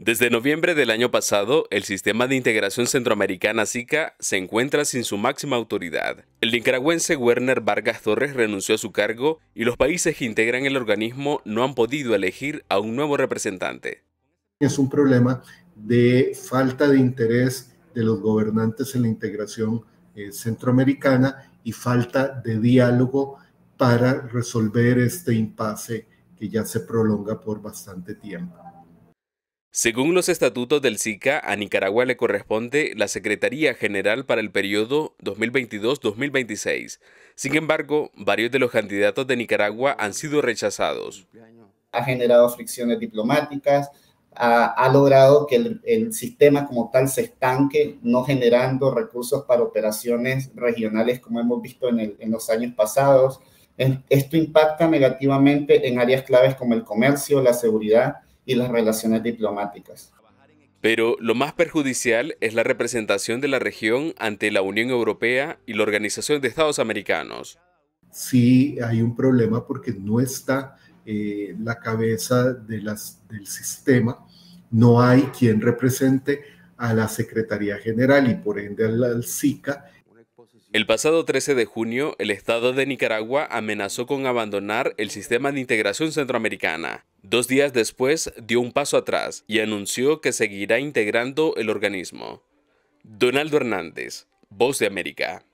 Desde noviembre del año pasado, el Sistema de Integración Centroamericana SICA se encuentra sin su máxima autoridad. El nicaragüense Werner Vargas Torres renunció a su cargo y los países que integran el organismo no han podido elegir a un nuevo representante. Es un problema de falta de interés de los gobernantes en la integración eh, centroamericana y falta de diálogo para resolver este impasse que ya se prolonga por bastante tiempo. Según los estatutos del SICA, a Nicaragua le corresponde la Secretaría General para el periodo 2022-2026. Sin embargo, varios de los candidatos de Nicaragua han sido rechazados. Ha generado fricciones diplomáticas, ha, logrado que el, sistema como tal se estanque, no generando recursos para operaciones regionales como hemos visto en, en los años pasados. Esto impacta negativamente en áreas claves como el comercio, la seguridad y las relaciones diplomáticas. Pero lo más perjudicial es la representación de la región ante la Unión Europea y la Organización de Estados Americanos. Sí, hay un problema porque no está eh, la cabeza de las, del sistema, no hay quien represente a la Secretaría General y por ende al SICA el pasado 13 de junio, el Estado de Nicaragua amenazó con abandonar el sistema de integración centroamericana. Dos días después, dio un paso atrás y anunció que seguirá integrando el organismo. Donaldo Hernández, Voz de América.